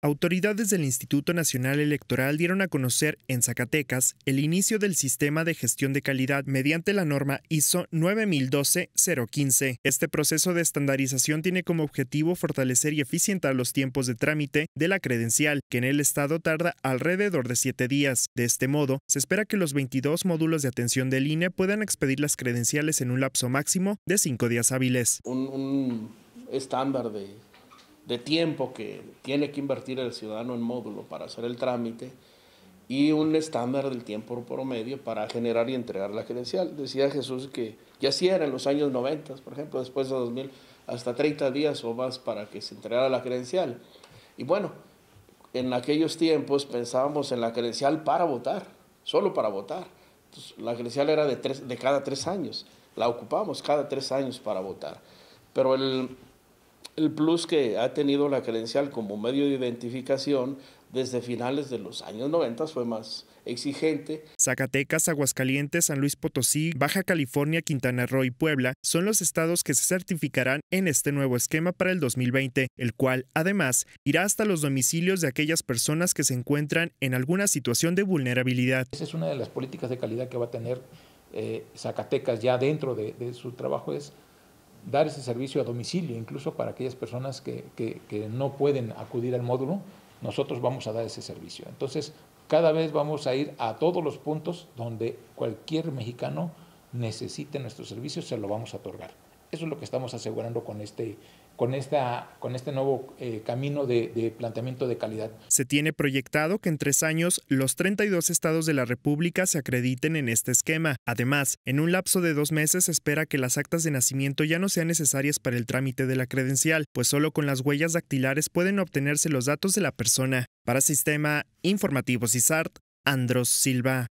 Autoridades del Instituto Nacional Electoral dieron a conocer en Zacatecas el inicio del sistema de gestión de calidad mediante la norma ISO 9012-015. Este proceso de estandarización tiene como objetivo fortalecer y eficientar los tiempos de trámite de la credencial, que en el Estado tarda alrededor de siete días. De este modo, se espera que los 22 módulos de atención de línea puedan expedir las credenciales en un lapso máximo de cinco días hábiles. un estándar de de tiempo que tiene que invertir el ciudadano en módulo para hacer el trámite y un estándar del tiempo promedio para generar y entregar la credencial. Decía Jesús que ya sí era en los años 90, por ejemplo, después de 2000, hasta 30 días o más para que se entregara la credencial. Y bueno, en aquellos tiempos pensábamos en la credencial para votar, solo para votar. la credencial era de, de cada tres años, la ocupábamos cada tres años para votar. Pero el, el plus que ha tenido la credencial como medio de identificación desde finales de los años 90 fue más exigente. Zacatecas, Aguascalientes, San Luis Potosí, Baja California, Quintana Roo y Puebla son los estados que se certificarán en este nuevo esquema para el 2020, el cual además irá hasta los domicilios de aquellas personas que se encuentran en alguna situación de vulnerabilidad. Esa es una de las políticas de calidad que va a tener eh, Zacatecas ya dentro de, su trabajo, es dar ese servicio a domicilio, incluso para aquellas personas que, no pueden acudir al módulo, nosotros vamos a dar ese servicio. Entonces, cada vez vamos a ir a todos los puntos donde cualquier mexicano necesite nuestro servicio, se lo vamos a otorgar. Eso es lo que estamos asegurando con este, con esta, con este nuevo eh, camino de, de planteamiento de calidad. Se tiene proyectado que en tres años los 32 estados de la República se acrediten en este esquema. Además, en un lapso de dos meses se espera que las actas de nacimiento ya no sean necesarias para el trámite de la credencial, pues solo con las huellas dactilares pueden obtenerse los datos de la persona. Para Sistema Informativo CISART, Andros Silva.